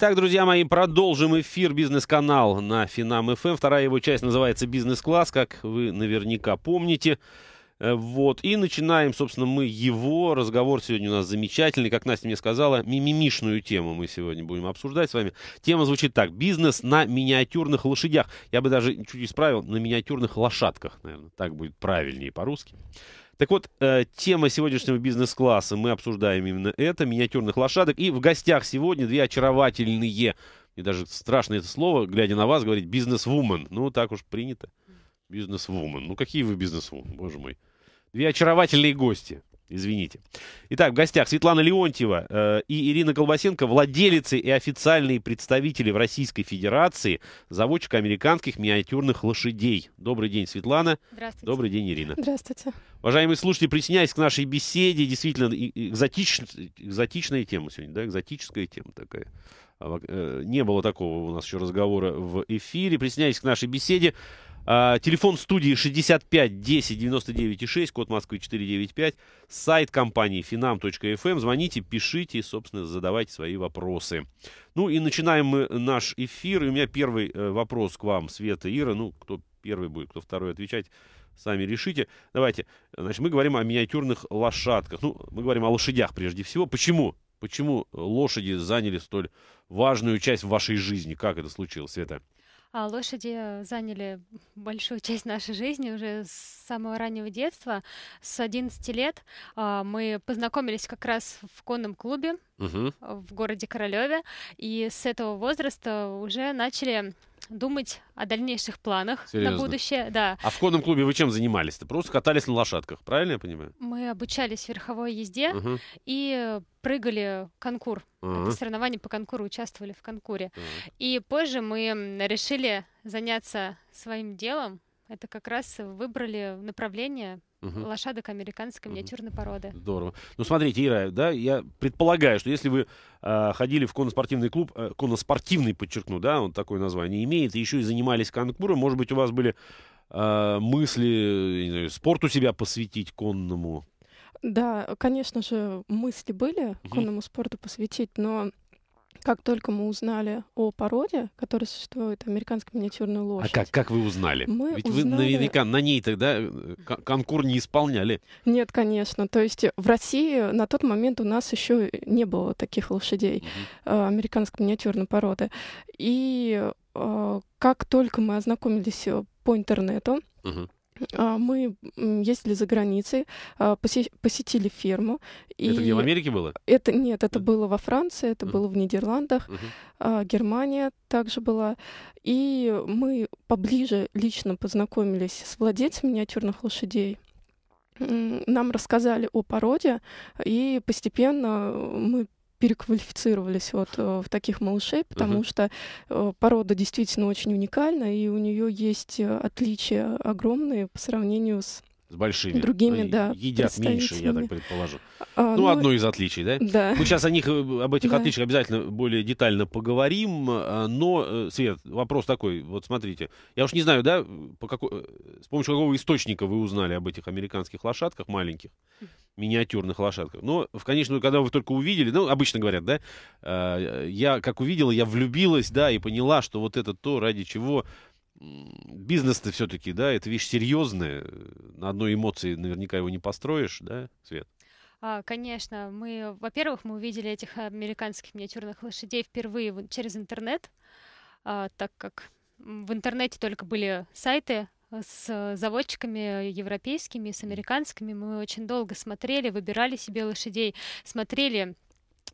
Итак, друзья мои, продолжим эфир бизнес-канал на Финам ФМ. Эм. Вторая его часть называется «Бизнес-класс», как вы наверняка помните. Э, вот, и начинаем, собственно, мы его. Разговор сегодня у нас замечательный, как Настя мне сказала, мимимишную тему мы сегодня будем обсуждать с вами. Тема звучит так, бизнес на миниатюрных лошадях. Я бы даже чуть исправил, на миниатюрных лошадках, наверное, так будет правильнее по-русски. Так вот, э, тема сегодняшнего бизнес-класса, мы обсуждаем именно это, миниатюрных лошадок. И в гостях сегодня две очаровательные, и даже страшно это слово, глядя на вас, говорить бизнес-вумен. Ну, так уж принято. Бизнес-вумен. Ну, какие вы бизнес-вумен, боже мой. Две очаровательные гости. Извините. Итак, в гостях Светлана Леонтьева э, и Ирина Колбасенко, владелицы и официальные представители в Российской Федерации, заводчика американских миниатюрных лошадей. Добрый день, Светлана. Здравствуйте. Добрый день, Ирина. Здравствуйте. Уважаемые слушатели, присоединяясь к нашей беседе, действительно экзотич, экзотичная тема сегодня, да, экзотическая тема такая. Э, не было такого у нас еще разговора в эфире. Присоединяясь к нашей беседе, а, телефон студии 65 10 99 6, код Москвы 495, сайт компании finam.fm. Эм. Звоните, пишите и, собственно, задавайте свои вопросы. Ну и начинаем мы наш эфир. И у меня первый э, вопрос к вам, Света, Ира. Ну, кто первый будет, кто второй отвечать, сами решите. Давайте. Значит, мы говорим о миниатюрных лошадках. Ну, мы говорим о лошадях прежде всего. Почему? Почему лошади заняли столь важную часть в вашей жизни? Как это случилось, Света? — а лошади заняли большую часть нашей жизни уже с самого раннего детства. С 11 лет а, мы познакомились как раз в конном клубе угу. в городе Королеве, и с этого возраста уже начали думать о дальнейших планах Серьезно? на будущее. Да. А в конном клубе вы чем занимались-то? Просто катались на лошадках, правильно я понимаю? Мы обучались верховой езде Uh-huh. и прыгали конкур. Uh-huh. Это соревнования по конкуру, участвовали в конкуре. Uh-huh. И позже мы решили заняться своим делом, это как раз выбрали направление угу. лошадок американской миниатюрной угу. породы. Здорово. Ну, смотрите, Ира, да, я предполагаю, что если вы э, ходили в конноспортивный клуб, э, конноспортивный, подчеркну, да, он такое название имеет, и еще и занимались конкуром, может быть, у вас были э, мысли, не знаю, спорту себя посвятить конному? Да, конечно же, мысли были угу. конному спорту посвятить, но как только мы узнали о породе, которая существует, американская миниатюрная а лошадь. А как, как вы узнали? Мы Ведь узнали... вы наверняка на ней тогда э, конкур не исполняли. Нет, конечно. То есть в России на тот момент у нас еще не было таких лошадей угу. американской миниатюрной породы. И э, как только мы ознакомились по интернету, угу а, мы ездили за границей, а, посетили ферму. И это где в Америке было? Это нет, это было во Франции, это было в Нидерландах, а, Германия также была. И мы поближе лично познакомились с владельцем миниатюрных лошадей нам рассказали о породе, и постепенно э, мы переквалифицировались вот э, в таких малышей, потому угу. что э, порода действительно очень уникальна, и у нее есть э, отличия огромные по сравнению с с большими. Другими, э, да. Едят меньше, я так предположу. А, ну, ну, одно из отличий, да? Да. Мы сейчас о них, э, об этих да. отличиях обязательно более детально поговорим. Э, но, Свет, вопрос такой. Вот смотрите, я уж не знаю, да, по какой, с помощью какого источника вы узнали об этих американских лошадках маленьких, миниатюрных лошадках. Но, в конечную, когда вы только увидели, ну, обычно говорят, да, я, как увидела, я влюбилась, да, и поняла, что вот это то, ради чего бизнес-то все-таки, да, это вещь серьезная. На одной эмоции наверняка его не построишь, да, Свет? А, конечно, мы, во-первых, мы увидели этих американских миниатюрных лошадей впервые через интернет, а, так как в интернете только были сайты э, с заводчиками европейскими, с американскими. Мы очень долго смотрели, выбирали себе лошадей, смотрели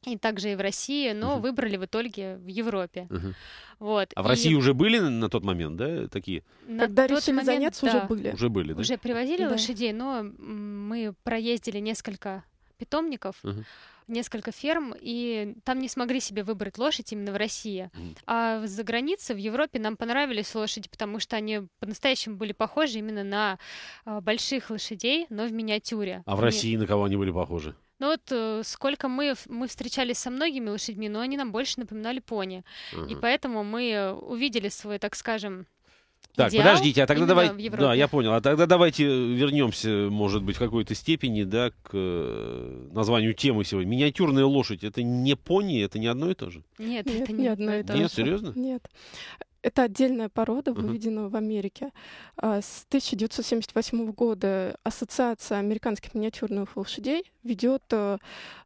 и также и в России, но uh-huh. выбрали в итоге в Европе. Uh-huh. Вот. А в России уже были на тот момент, да, такие? На Когда тот момент, заняться, да. уже были. Уже были, да? Уже привозили да. лошадей, но мы проездили несколько питомников, uh-huh. несколько ферм, и там не смогли себе выбрать лошадь именно в России. Uh-huh. А за границей, в Европе, нам понравились лошади, потому что они по-настоящему были похожи именно на а, больших лошадей, но в миниатюре. А в России на кого они были похожи? Ну вот э, сколько мы, мы встречались со многими лошадьми, но они нам больше напоминали пони. Угу. И поэтому мы увидели свой, так скажем, так, Идеал подождите, а тогда давайте... Да, я понял. А тогда давайте э, вернемся, может быть, в какой-то степени, да, к э, названию темы сегодня. Миниатюрная лошадь — это не пони, это не одно и то же? Нет, Нет это не, не одно и то же. Нет, серьезно? Нет. Это отдельная порода, mm-hmm. выведенная в Америке. А, с 1978 года Ассоциация американских миниатюрных лошадей ведет а,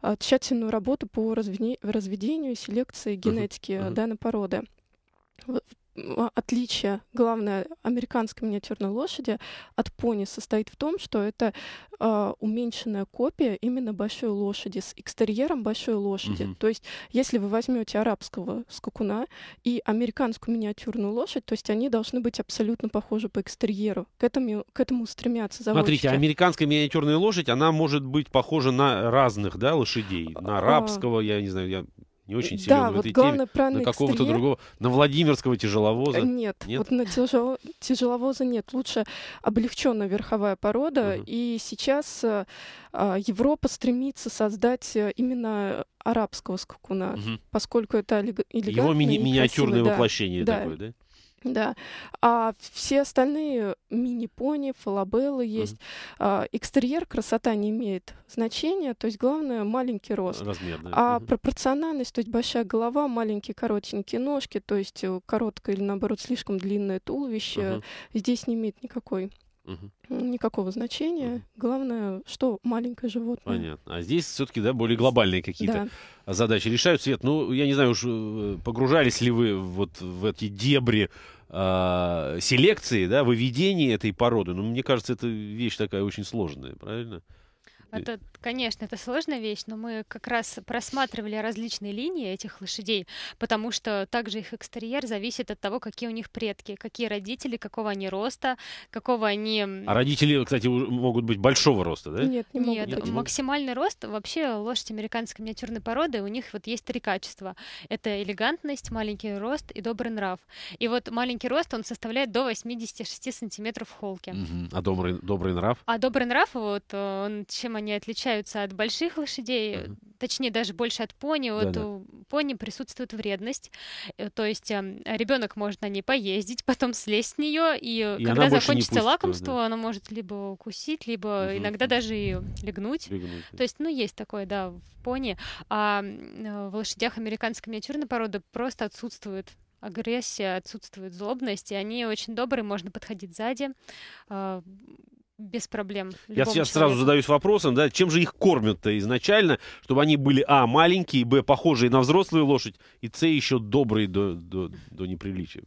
а, тщательную работу по разведению и селекции генетики mm-hmm. данной породы. А, отличие, главное, американской миниатюрной лошади от пони состоит в том, что это э, уменьшенная копия именно большой лошади с экстерьером большой лошади. Угу. То есть, если вы возьмете арабского скакуна и американскую миниатюрную лошадь, то есть они должны быть абсолютно похожи по экстерьеру. К этому, к этому стремятся заводчики. Смотрите, американская миниатюрная лошадь, она может быть похожа на разных да, лошадей. На а. арабского, а... я не знаю, я не очень силен да, вот этой главное, теме, на какого-то другого, на Владимирского тяжеловоза. Нет, нет? вот на тяжело, тяжеловоза нет. Лучше облегченная верховая порода. Угу. И сейчас э, а, Европа стремится создать э, именно арабского скакуна, угу. поскольку это элегантное Его ми- миниатюрное красивое, воплощение да, такое, да? Да. А все остальные мини-пони, фалабеллы есть. Угу. А, экстерьер красота не имеет значения, то есть главное маленький рост. Размер, да. А угу. пропорциональность, то есть большая голова, маленькие коротенькие ножки, то есть э, короткое или наоборот слишком длинное туловище, угу. здесь не имеет никакой Угу. Никакого значения. Угу. Главное, что маленькое животное. Понятно. А здесь все-таки, да, более глобальные какие-то да. задачи решают. Свет, ну, я не знаю уж, э, погружались ли вы вот в эти дебри э, селекции, да, выведения этой породы. Но мне кажется, это вещь такая очень сложная, правильно? Э, это, конечно, это сложная вещь, но мы как раз просматривали различные линии этих лошадей, потому что также их экстерьер зависит от того, какие у них предки, какие родители, какого они роста, какого они... А родители, кстати, могут быть большого роста, да? Нет, не могут Нет, быть. максимальный рост. Вообще лошадь американской миниатюрной породы, у них вот есть три качества. Это элегантность, маленький рост и добрый нрав. И вот маленький рост, он составляет до 86 сантиметров холки Угу. А добрый, добрый нрав? А добрый нрав, вот э, он чем они отличаются от больших лошадей, mm-hmm. точнее даже больше от пони. Вот да, у да. пони присутствует вредность, э, то есть эм, ребенок может на ней поездить, потом слезть с нее, и, э, и когда закончится пустит, лакомство, да. она может либо укусить, либо mm-hmm. иногда даже и легнуть. легнуть. То есть, ну есть такое, да, в пони. А э, в лошадях американской миниатюрной породы просто отсутствует агрессия, отсутствует злобность, и они очень добрые, можно подходить сзади, а, без проблем. Я сейчас сразу задаюсь вопросом, да, чем же их кормят-то изначально, чтобы они были, а, маленькие, б, похожие на взрослую лошадь, и, с, еще добрые до, до, до неприличия.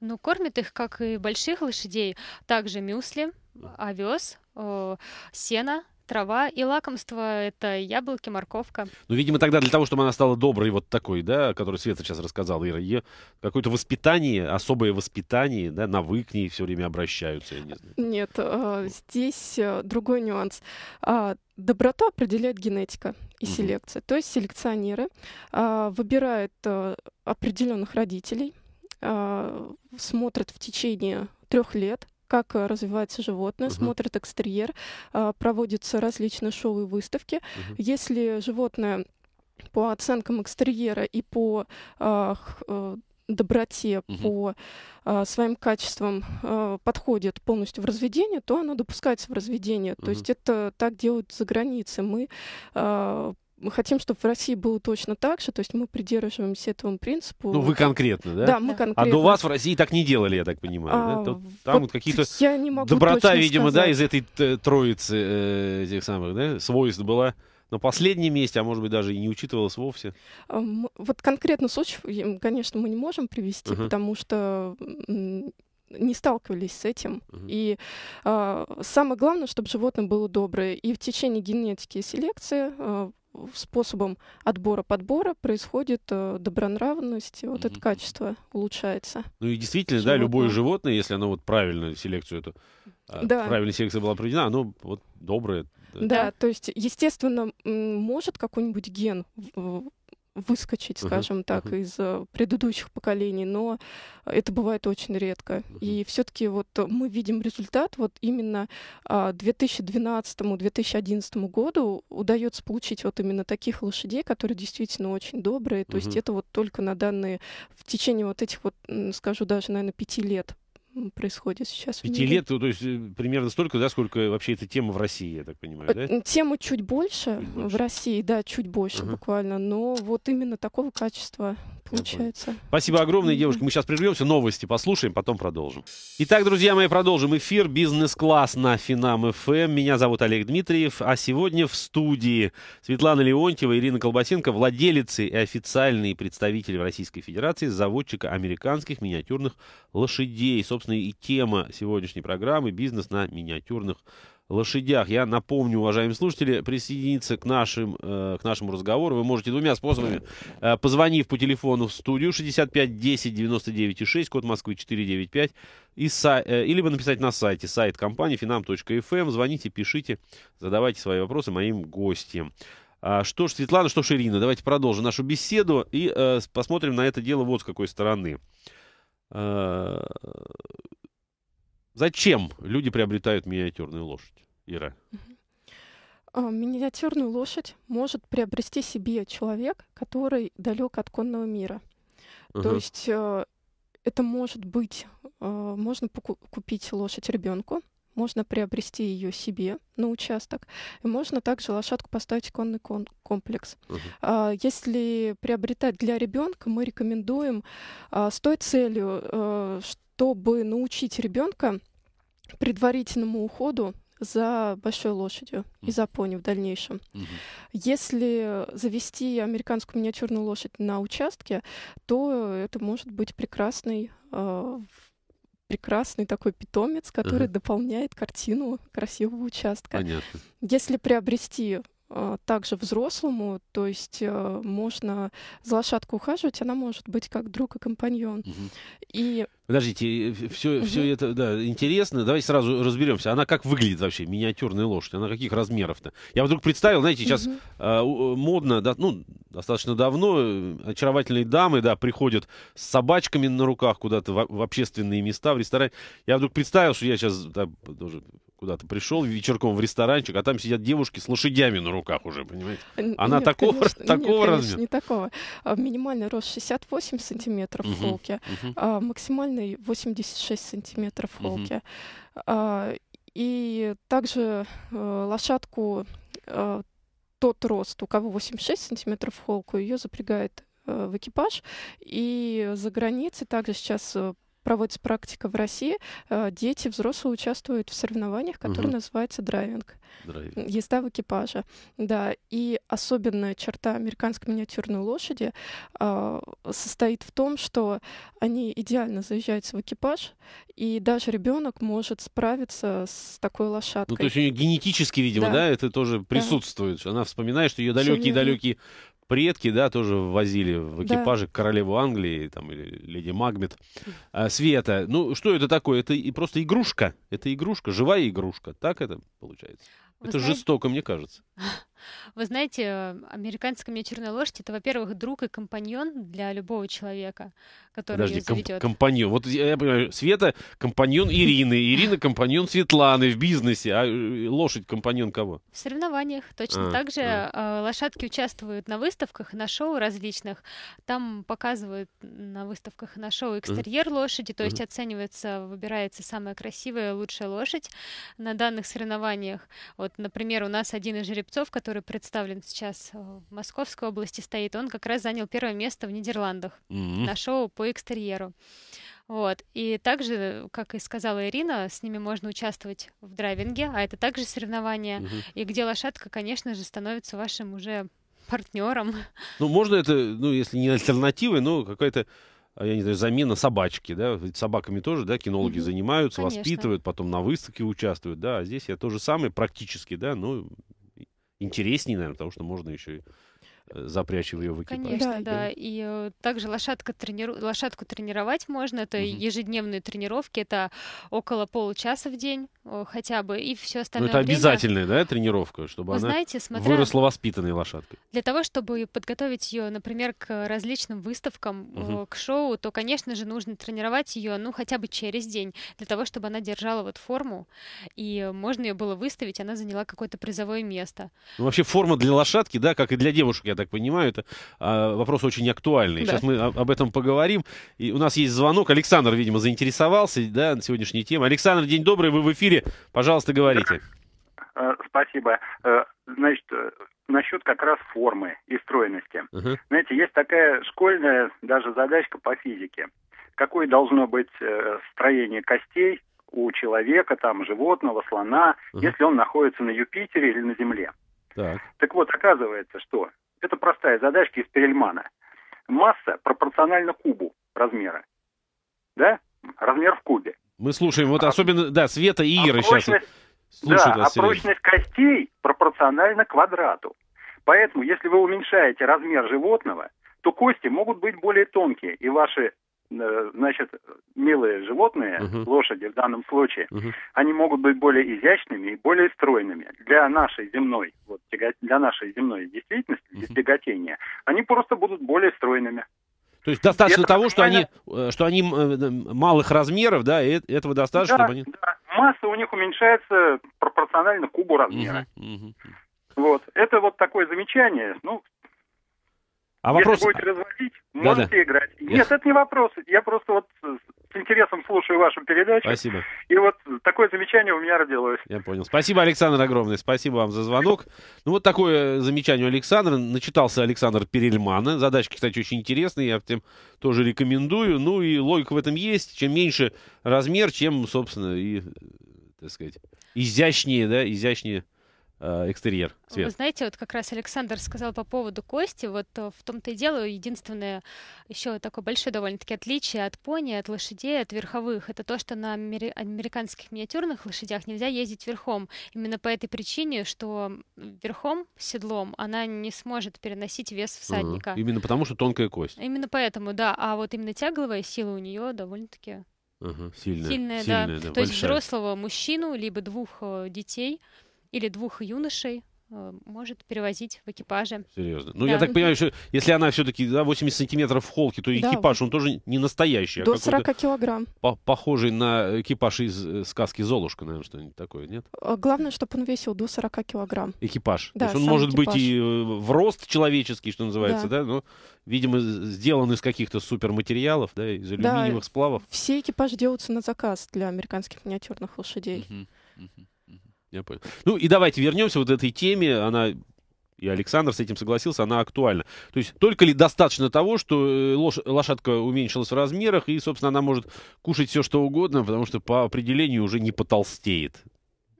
Ну, кормят их, как и больших лошадей, также мюсли, овес, э, сено, трава и лакомство — это яблоки, морковка. Ну, видимо, тогда для того, чтобы она стала доброй вот такой, да, который Света сейчас рассказала, Ира, ее какое-то воспитание, особое воспитание, да, навык к ней все время обращаются, я не знаю. Нет, э, здесь э, другой нюанс. А, доброту определяет генетика и селекция. mm То есть селекционеры а, выбирают э, определенных родителей, а, смотрят в течение трех лет, как э, развивается животное, угу. смотрят экстерьер, а, проводятся различные шоу и выставки. Угу. Если животное по оценкам экстерьера и по а, э, доброте, угу. по э, своим качествам э, подходит полностью в разведение, то оно допускается в разведение. Угу. То есть это так делают за границей. Мы мы хотим, чтобы в России было точно так же, то есть мы придерживаемся этого принципу. Ну, вы конкретно, да? Да, мы конкретно. А до вас в России так не делали, я так понимаю, а, да? Тут, там вот, вот какие-то... Я не могу Доброта, видимо, сказать. да, из этой э, троицы э, этих самых, да, свойств была на последнем месте, а может быть даже и не учитывалось вовсе? А, вот конкретно случай, э, конечно, мы не можем привести, uh-huh. потому что не сталкивались с этим. Uh-huh. И э, самое главное, чтобы животное было доброе. И в течение генетики и селекции э, способом отбора-подбора происходит э, добронравность, вот mm-hmm. это качество улучшается. Ну и действительно, животное. да, любое животное, если оно вот правильно селекцию эту, а, да. правильная селекция была проведена, оно вот доброе. Да, да, то есть, естественно, может какой-нибудь ген выскочить, скажем uh-huh. так, uh-huh. из э, предыдущих поколений, но это бывает очень редко. Uh-huh. И все-таки вот э, мы видим результат, вот именно 2012-2011 а, году удается получить вот именно таких лошадей, которые действительно очень добрые, то uh-huh. есть это вот только на данные, в течение вот этих вот, скажу даже, наверное, пяти лет происходит сейчас. Пяти лет, ну, то есть э, примерно столько, да, сколько вообще эта тема в России, я так понимаю, да? Тему чуть больше, чуть больше. в России, да, чуть больше uh-huh. буквально, но вот именно такого качества получается. Спасибо огромное, девушка. Мы сейчас прервемся, новости послушаем, потом продолжим. Итак, друзья мои, продолжим эфир «Бизнес-класс» на Финам ФМ. Эм. Меня зовут Олег Дмитриев, а сегодня в студии Светлана Леонтьева, Ирина Колбасенко, владелицы и официальные представители Российской Федерации, заводчика американских миниатюрных лошадей. Собственно, и тема сегодняшней программы «Бизнес на миниатюрных лошадях» лошадях. Я напомню, уважаемые слушатели, присоединиться к, нашим, э, к нашему разговору вы можете двумя способами. Э, позвонив по телефону в студию 65 10 99 6, код Москвы 495, и, э, либо написать на сайте, сайт компании finam.fm. Эм. Звоните, пишите, задавайте свои вопросы моим гостям. А, что ж, Светлана, что ж, Ирина, давайте продолжим нашу беседу и э, посмотрим на это дело вот с какой стороны э, Зачем люди приобретают миниатюрную лошадь, Ира? А, миниатюрную лошадь может приобрести себе человек, который далек от конного мира. Угу. То есть э, это может быть, э, можно купить лошадь ребенку, можно приобрести ее себе на участок, и можно также лошадку поставить в конный кон комплекс. uh Если приобретать для ребенка, мы рекомендуем а, с той целью, э, чтобы научить ребенка предварительному уходу за большой лошадью и за пони в дальнейшем. mm Если завести американскую миниатюрную лошадь на участке, то это может быть прекрасный э, прекрасный такой питомец, который uh дополняет картину красивого участка. Понятно. Если приобрести э, также взрослому, то есть э, можно за лошадку ухаживать, она может быть как друг и компаньон. uh И Подождите, все, угу. все это да, интересно. Давайте сразу разберемся. Она как выглядит вообще, миниатюрная лошадь? Она каких размеров-то? Я вдруг представил, знаете, сейчас угу. э, модно, да, ну, достаточно давно, э, очаровательные дамы, да, приходят с собачками на руках куда-то в, в общественные места, в ресторан. Я вдруг представил, что я сейчас да, тоже куда-то пришел вечерком в ресторанчик, а там сидят девушки с лошадями на руках уже, понимаете? Она нет, такого, конечно, такого нет, размера? Конечно, не такого. А, минимальный рост 68 сантиметров угу, в полке, угу. а, максимальный нормальной, 86 сантиметров холки. Mm-hmm. А, и также э, лошадку э, тот рост, у кого 86 сантиметров холку, ее запрягает э, в экипаж. И за границей также сейчас проводится практика в России, э, дети, взрослые участвуют в соревнованиях, которые угу. называются драйвинг. драйвинг. Езда в экипаже. Да, и особенная черта американской миниатюрной лошади а, состоит в том, что они идеально заезжаются в экипаж, и даже ребенок может справиться с такой ну, лошадкой. Ну, то есть у нее генетически, видимо, да, да это тоже присутствует. Да. Она вспоминает, что ее далекие-далекие предки, да, тоже возили в экипаже да. королеву Англии, там, или леди Магмет, а, Света. Ну, что это такое? Это и просто игрушка. Это игрушка, живая игрушка. Так это получается? Вы это знаете... жестоко, мне кажется. Вы знаете, американская мне черная лошадь это, во-первых, друг и компаньон для любого человека, который Подожди, ее заведет. Комп- компаньон. Вот я, я понимаю, Света компаньон Ирины, Ирина компаньон Светланы в бизнесе, а э, лошадь компаньон кого? В соревнованиях точно а, так же. А. а лошадки участвуют на выставках на шоу различных. Там показывают на выставках на шоу экстерьер mm лошади, то есть mm оценивается, выбирается самая красивая, лучшая лошадь на данных соревнованиях. Вот, например, у нас один из жеребцов, который который представлен сейчас э, в Московской области, стоит, он как раз занял первое место в Нидерландах mm-hmm. на шоу по экстерьеру. Вот. И также, как и сказала Ирина, с ними можно участвовать в драйвинге, а это также соревнования, угу. и где лошадка, конечно же, становится вашим уже партнером. Ну, можно это, ну, если не альтернативой, но какая-то а, я не знаю, замена собачки, да, ведь собаками тоже, да, кинологи mm-hmm. занимаются, Конечно. воспитывают, потом на выставке участвуют, да, а здесь я то же самое практически, да, ну интереснее, наверное, потому что можно еще и Э, запрячь ее в экипаж. Конечно, да. да. И э, также лошадка трениру... лошадку тренировать можно. Это угу. ежедневные тренировки, это около получаса в день э, хотя бы, и все ну, остальное. Но это время... обязательная, да, тренировка, чтобы Вы она знаете, смотря... выросла воспитанной лошадкой. Для того, чтобы подготовить ее, например, к различным выставкам, угу. к шоу, то, конечно же, нужно тренировать ее, ну, хотя бы через день, для того, чтобы она держала вот форму, и можно ее было выставить, она заняла какое-то призовое место. Ну, вообще форма для лошадки, да, как и для девушек, я я так понимаю, это а, вопрос очень актуальный. Да. Сейчас мы об этом поговорим. И у нас есть звонок. Александр, видимо, заинтересовался да, на сегодняшней теме. Александр, день добрый, вы в эфире. Пожалуйста, говорите. Э, спасибо. Э, значит, э, насчет как раз формы и стройности. uh Знаете, есть такая школьная даже задачка по физике. Какое должно быть строение костей у человека, там, животного, слона, uh-huh. если он находится на Юпитере или на Земле? Так. так вот, оказывается, что это простая задачка из Перельмана. Масса пропорциональна кубу размера. Да? Размер в кубе. Мы слушаем, вот а, особенно, да, Света и Ира а сейчас слушают да, вас. А прочность костей пропорциональна квадрату. Поэтому, если вы уменьшаете размер животного, то кости могут быть более тонкие, и ваши Э, значит, милые животные, uh-huh. лошади в данном случае, uh-huh. они могут быть более изящными и более стройными для нашей земной, вот, для нашей земной действительности, uh-huh. для тяготения. Они просто будут более стройными. То есть достаточно это того, что они, э, что они э, малых размеров, да, и этого достаточно, да, чтобы они... Да, масса у них уменьшается пропорционально кубу размера. Угу, угу. Вот, это вот такое замечание, ну, а вопрос... Если будете разводить, можете Да-да. играть. Нет, Я... это не вопрос. Я просто вот с интересом слушаю вашу передачу. Спасибо. И вот такое замечание у меня родилось. Я понял. Спасибо, Александр, огромное. Спасибо вам за звонок. Ну, вот такое замечание у Александра. Начитался Александр Перельмана. Задачки, кстати, очень интересные. Я всем тоже рекомендую. Ну, и логика в этом есть. Чем меньше размер, чем, собственно, и, так сказать, изящнее, да, изящнее Э, экстерьер. Цвет. Вы знаете, вот как раз Александр сказал по поводу кости, вот э, в том-то и дело единственное еще такое большое довольно-таки отличие от пони, от лошадей, от верховых, это то, что на американских миниатюрных лошадях нельзя ездить верхом. Именно по этой причине, что верхом, седлом, она не сможет переносить вес всадника. Угу. Именно потому, что тонкая кость. Именно поэтому, да. А вот именно тягловая сила у нее довольно-таки Угу, сильная, сильная, сильная, да. да. То большая. есть взрослого мужчину, либо двух э, детей или двух юношей э, может перевозить в экипаже. Серьезно. Ну, да. я так понимаю, что если она все-таки да, 80 сантиметров в холке, то да. экипаж, он тоже не настоящий. А до а 40 килограмм. По похожий на экипаж из э, сказки «Золушка», наверное, что-нибудь такое, нет? Э, главное, чтобы он весил до 40 килограмм. Экипаж. Да, то есть он может экипаж. быть и в рост человеческий, что называется, да, да? но, видимо, сделан из каких-то суперматериалов, да, из алюминиевых да, сплавов. все экипажи делаются на заказ для американских миниатюрных лошадей. Угу, угу. Я понял. Ну и давайте вернемся вот этой теме. Она и Александр с этим согласился, она актуальна. То есть только ли достаточно того, что э, лош, лошадка уменьшилась в размерах, и, собственно, она может кушать все, что угодно, потому что по определению уже не потолстеет.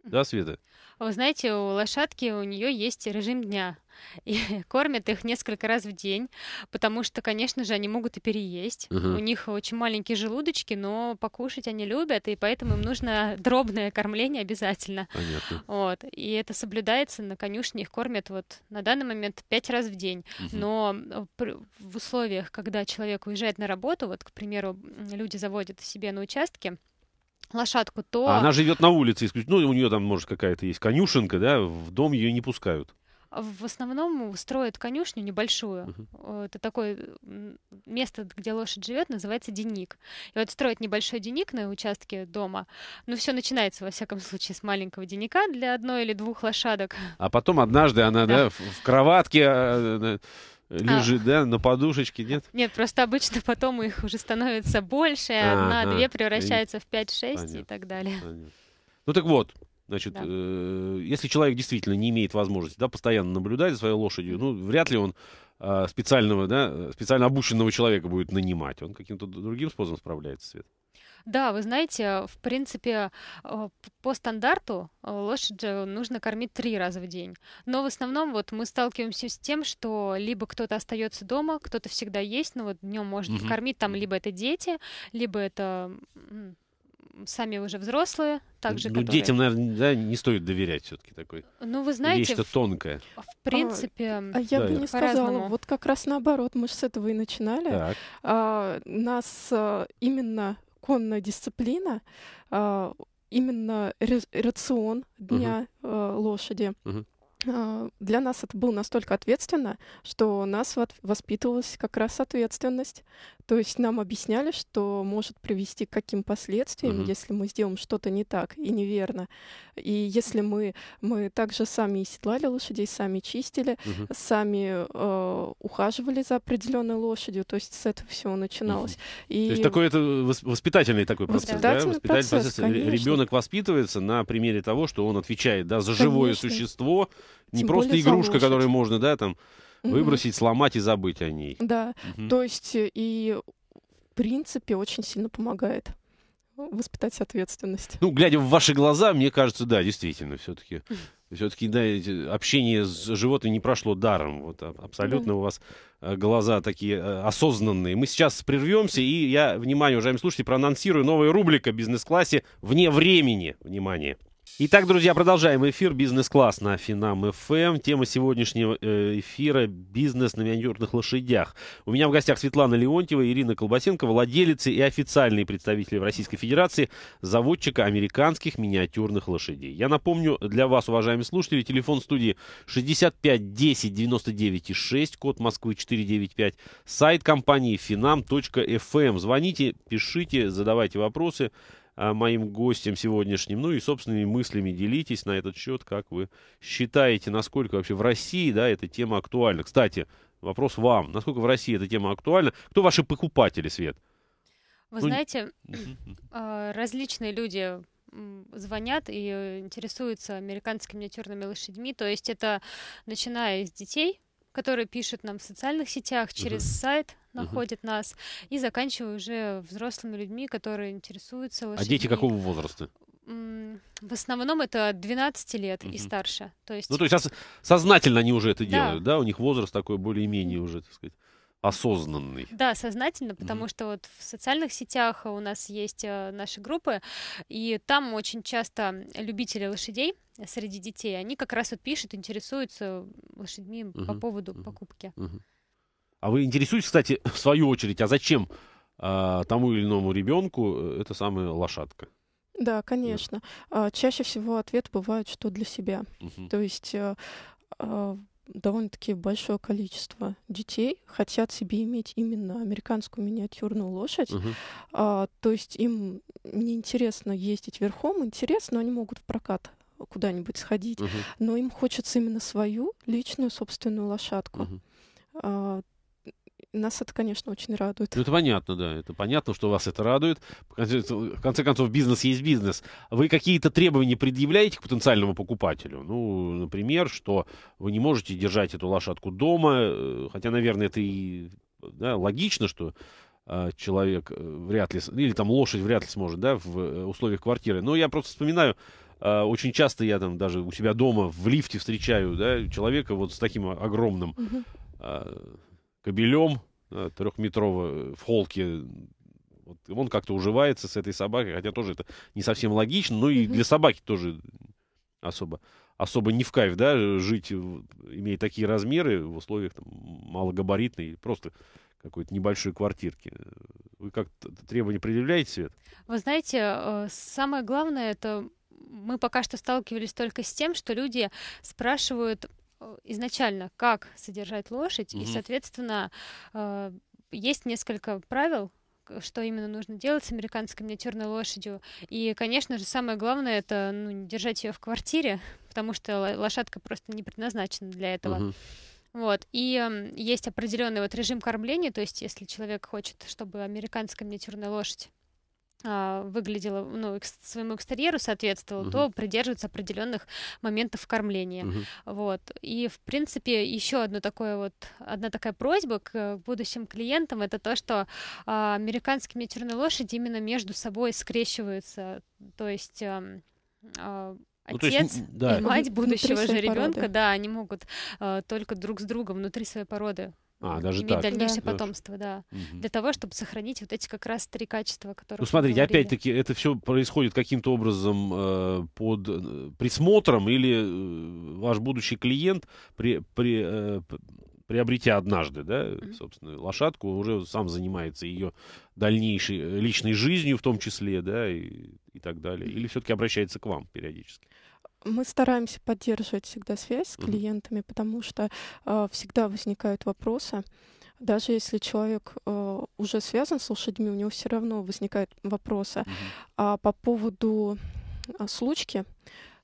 Да, Света? Вы знаете, у лошадки, у нее есть режим дня. и кормят их несколько раз в день, потому что, конечно же, они могут и переесть. Угу. У них очень маленькие желудочки, но покушать они любят, и поэтому им нужно дробное кормление обязательно. Понятно. Вот. И это соблюдается на конюшне, их кормят вот на данный момент пять раз в день. Угу. Но э, в условиях, когда человек уезжает на работу, вот, к примеру, люди заводят себе на участке, лошадку, то... А она живет на улице, исключительно. Ну, у нее там, может, какая-то есть конюшенка, да, в дом ее не пускают в основном строят конюшню небольшую. Uh-huh. Это такое место, где лошадь живет, называется деник. И вот строят небольшой деник на участке дома. Ну, все начинается, во всяком случае, с маленького деника для одной или двух лошадок. А потом однажды она, да, да в, кроватке а, э, э, а. лежит, а. да, на подушечке, нет? Нет, просто обычно потом их уже становится больше, а, одна-две превращаются и... в пять-шесть и так далее. Понятно. Ну так вот, Значит, да. э, если человек действительно не имеет возможности да, постоянно наблюдать за своей лошадью, ну, вряд ли он э, специального, да, э, специально обученного человека будет нанимать. Он каким-то другим способом справляется, Свет. Да, вы знаете, в принципе, э, по стандарту э, лошадь нужно кормить три раза в день. Но в основном вот мы сталкиваемся с тем, что либо кто-то остается дома, кто-то всегда есть, но ну, вот днем может угу. кормить там либо это дети, либо это сами уже взрослые, так же, Ну, которые... детям, наверное, да, не стоит доверять все-таки такой. Ну, вы знаете... Вещь-то В принципе, А, а я да, бы не сказала, вот как раз наоборот, мы же с этого и начинали. Так. А, нас а, именно конная дисциплина, а, именно рацион дня угу. а, лошади... Угу а, для нас это было настолько ответственно, что у нас воспитывалась как раз ответственность. То есть нам объясняли, что может привести к каким последствиям, mm-hmm. если мы сделаем что-то не так и неверно. И если мы, мы также сами и седлали лошадей, сами чистили, mm-hmm. сами э, ухаживали за определенной лошадью, то есть с этого всего начиналось. Mm-hmm. И... То есть такой это воспитательный такой процесс, воспитательный да? Воспитательный процесс, процесс. Ребенок воспитывается на примере того, что он отвечает да, за конечно. живое существо, не Тем просто игрушка, которую можно, да, там выбросить, mm-hmm. сломать и забыть о ней. Да, mm-hmm. то есть э, и в принципе очень сильно помогает воспитать ответственность. Ну, глядя в ваши глаза, мне кажется, да, действительно, все-таки. Все-таки да, общение с животным не прошло даром. Вот абсолютно да. у вас э, глаза такие э, осознанные. Мы сейчас прервемся, и я, внимание, уважаемые слушатели, проанонсирую новая рубрика «Бизнес-классе вне времени». Внимание. Итак, друзья, продолжаем эфир «Бизнес-класс» на Финам ФМ. Эм. Тема сегодняшнего э, эфира – бизнес на миниатюрных лошадях. У меня в гостях Светлана Леонтьева и Ирина Колбасенко, владелицы и официальные представители в Российской Федерации заводчика американских миниатюрных лошадей. Я напомню для вас, уважаемые слушатели, телефон студии 6510996, код Москвы 495, сайт компании finam.fm. Эм». Звоните, пишите, задавайте вопросы. А, моим гостем сегодняшним, ну и собственными мыслями делитесь на этот счет, как вы считаете, насколько вообще в России, да, эта тема актуальна. Кстати, вопрос вам, насколько в России эта тема актуальна? Кто ваши покупатели, Свет? Вы ну, знаете, а, различные люди звонят и интересуются американскими миниатюрными лошадьми, то есть это начиная с детей, которые пишут нам в социальных сетях через uh-huh. сайт находят угу. нас, и заканчивая уже взрослыми людьми, которые интересуются лошадьми. А дети какого возраста? В основном это 12 лет угу. и старше. То есть... Ну, то есть ос- сознательно они уже это делают, да? У них возраст такой более-менее уже, так сказать осознанный. Да, сознательно, потому mm что вот в социальных сетях у нас есть э, наши группы, и там очень часто любители лошадей среди детей, они как раз вот пишут, интересуются лошадьми mm-hmm. по поводу mm-hmm. покупки. Mm-hmm. А вы интересуетесь, кстати, в свою очередь, а зачем э, тому или иному ребенку э, эта самая лошадка? Да, конечно. Да. Чаще всего ответ бывает, что для себя. Угу. То есть э, э, довольно-таки большое количество детей хотят себе иметь именно американскую миниатюрную лошадь. Угу. А, то есть им неинтересно ездить верхом, интересно, они могут в прокат куда-нибудь сходить, угу. но им хочется именно свою личную собственную лошадку. Угу. А, нас это, конечно, очень радует. Ну, это понятно, да. Это понятно, что вас это радует. В конце концов, бизнес есть бизнес. Вы какие-то требования предъявляете к потенциальному покупателю? Ну, например, что вы не можете держать эту лошадку дома, э, хотя, наверное, это и да, логично, что а, человек э, вряд ли, или там лошадь вряд ли сможет, да, в э, условиях квартиры. Но я просто вспоминаю, а, очень часто я там даже у себя дома в лифте встречаю, да, человека вот с таким огромным угу кобелем э, трехметровой э, в холке вот, он как-то уживается с этой собакой, хотя тоже это не совсем логично, но и для собаки тоже особо, особо не в кайф, да, жить, имея такие размеры в условиях там, малогабаритной, просто какой-то небольшой квартирки. Вы как требования предъявляете, Свет? Вы знаете, э, самое главное, это мы пока что сталкивались только с тем, что люди спрашивают Э, изначально, как содержать лошадь, угу. и, соответственно, э, есть несколько правил, что именно нужно делать с американской миниатюрной лошадью. И, конечно же, самое главное это ну, держать ее в квартире, потому что лошадка просто не предназначена для этого. uh Вот. И э, есть определенный вот режим кормления, то есть если человек хочет, чтобы американская миниатюрная лошадь а, выглядела, ну, своему экстерьеру соответствовала, угу. то придерживается определенных моментов кормления. Угу. Вот. И, в принципе, еще одно такое вот, одна такая просьба к будущим клиентам, это то, что а, американские миниатюрные лошади именно между собой скрещиваются, то есть эм, а, ну, Отец ну, есть, да. и мать будущего внутри же ребенка, да, они могут э, только друг с другом внутри своей породы а, даже иметь так. дальнейшее да. потомство, да. Угу. Для того, чтобы сохранить вот эти как раз три качества, которые... Ну, смотрите, опять-таки, это все происходит каким-то образом э, под э, присмотром, или э, ваш будущий клиент при, при, э, приобретя однажды, да, собственно, лошадку, уже сам занимается ее дальнейшей э, личной жизнью, в том числе, да, и, и так далее. Или все-таки обращается к вам периодически? Мы стараемся поддерживать всегда связь с клиентами, потому что э, всегда возникают вопросы. Даже если человек э, уже связан с лошадьми, у него все равно возникают вопросы. Mm-hmm. А по поводу а, случки,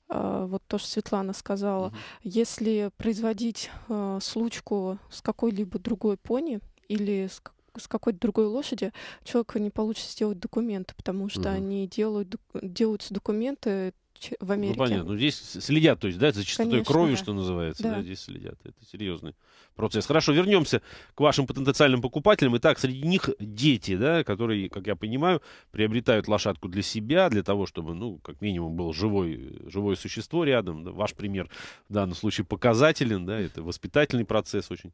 а, вот то, что Светлана сказала, mm-hmm. если производить а, случку с какой-либо другой пони или с с какой-то другой лошади, человек не получится сделать документы, потому что mm-hmm. они делают, делаются документы в ну, Америке. Ну, понятно. Здесь следят, то есть, да, за чистотой Конечно, крови, да. что называется. Да. да, здесь следят. Это серьезный процесс. Хорошо, вернемся к вашим потенциальным покупателям. Итак, среди них дети, да, которые, как я понимаю, приобретают лошадку для себя, для того, чтобы, ну, как минимум, было живое живое существо рядом. Да, ваш пример в данном случае показателен, да, это воспитательный процесс очень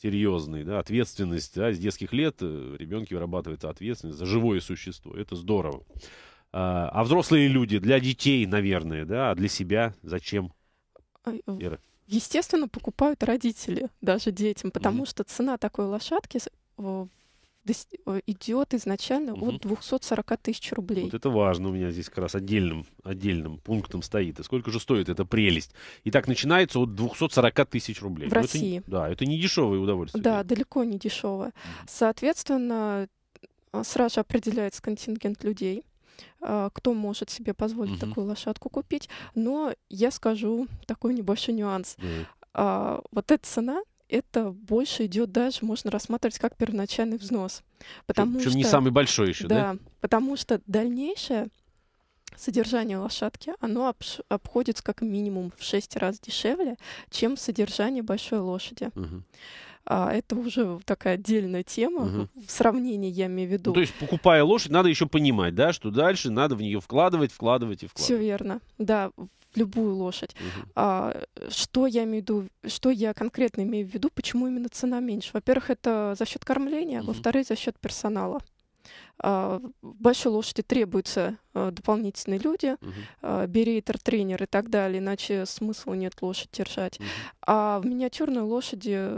серьезный, да, ответственность, да, с детских лет э, ребенке вырабатывается ответственность за живое существо. Это здорово. А, а взрослые люди для детей, наверное, да, а для себя зачем? Ира. Естественно, покупают родители даже детям, потому mm-hmm. что цена такой лошадки идет изначально угу. от 240 тысяч рублей. Вот это важно у меня здесь как раз отдельным, отдельным пунктом стоит. И сколько же стоит эта прелесть? Итак, начинается от 240 тысяч рублей. В Но ну, России. Это, да, это не дешевое удовольствие. Да, далеко не дешевое. Соответственно, сразу определяется контингент людей. А, кто может себе позволить угу. такую лошадку купить. Но я скажу такой небольшой нюанс. Да. А, вот эта цена это больше идет даже, можно рассматривать как первоначальный взнос. Потому Причем что, не самый большой еще, да? Да, потому что дальнейшее содержание лошадки, оно об, обходится как минимум в 6 раз дешевле, чем содержание большой лошади. Угу а, это уже такая отдельная тема. Угу. В сравнении я имею в виду. Ну, то есть, покупая лошадь, надо еще понимать, да, что дальше надо в нее вкладывать, вкладывать и вкладывать. Все верно. Да, любую лошадь. Угу. А, что я имею в виду, что я конкретно имею в виду, почему именно цена меньше? Во-первых, это за счет кормления, угу. во-вторых, за счет персонала. А, большой лошади требуются а, дополнительные люди, uh-huh. А, берейтер, тренер и так далее, иначе смысла нет лошадь держать. Uh-huh. А в миниатюрной лошади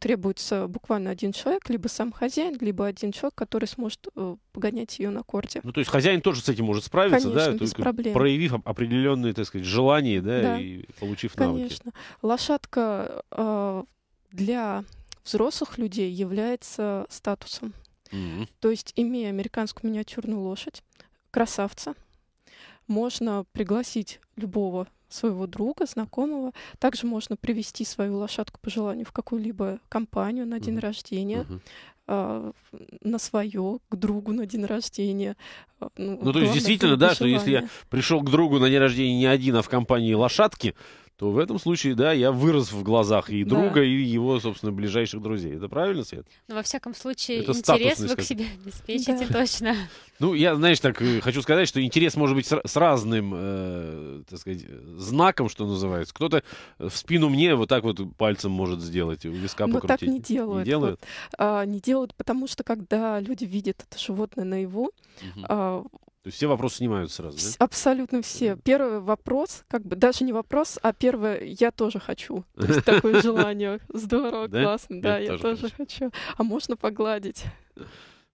требуется буквально один человек, либо сам хозяин, либо один человек, который сможет э, погонять ее на корте. Ну, то есть хозяин тоже с этим может справиться, Конечно, да? Без проблем. Проявив определенные, так сказать, желания, да, да. и получив Конечно. навыки. Конечно. Лошадка для взрослых людей является статусом. То есть, имея американскую миниатюрную лошадь, красавца, можно пригласить любого своего друга, знакомого. Также можно привести свою лошадку по желанию в какую-либо компанию на день рождения, а, на свое, к другу на день рождения. А, ну, ну то есть действительно, да, что если я пришел к другу на день рождения не один, а в компании лошадки, то в этом случае, да, я вырос в глазах и друга, да. и его, собственно, ближайших друзей. Это правильно, Свет? Ну, во всяком случае, это интерес вы к себе обеспечите да. точно. Ну, я, знаешь, так э, хочу сказать, что интерес может быть с, с разным, э, так сказать, знаком, что называется. Кто-то в спину мне вот так вот пальцем может сделать, у виска Но ну, покрутить. так не делают. Не делают? Вот, а, не делают, потому что когда люди видят это животное наяву, угу. а, то есть все вопросы снимают сразу, да? Абсолютно все. Первый вопрос, как бы даже не вопрос, а первое, я тоже хочу. То есть такое желание. Здорово, классно, да, я тоже хочу. А можно погладить?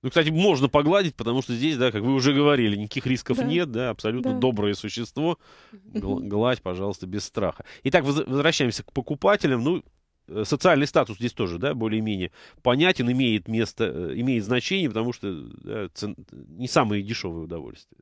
Ну, кстати, можно погладить, потому что здесь, да, как вы уже говорили, никаких рисков нет, да, абсолютно доброе существо. Гладь, пожалуйста, без страха. Итак, возвращаемся к покупателям. Ну, Э, социальный статус здесь тоже, да, более-менее понятен, имеет место, э, имеет значение, потому что да, цен, не самые дешевые удовольствия.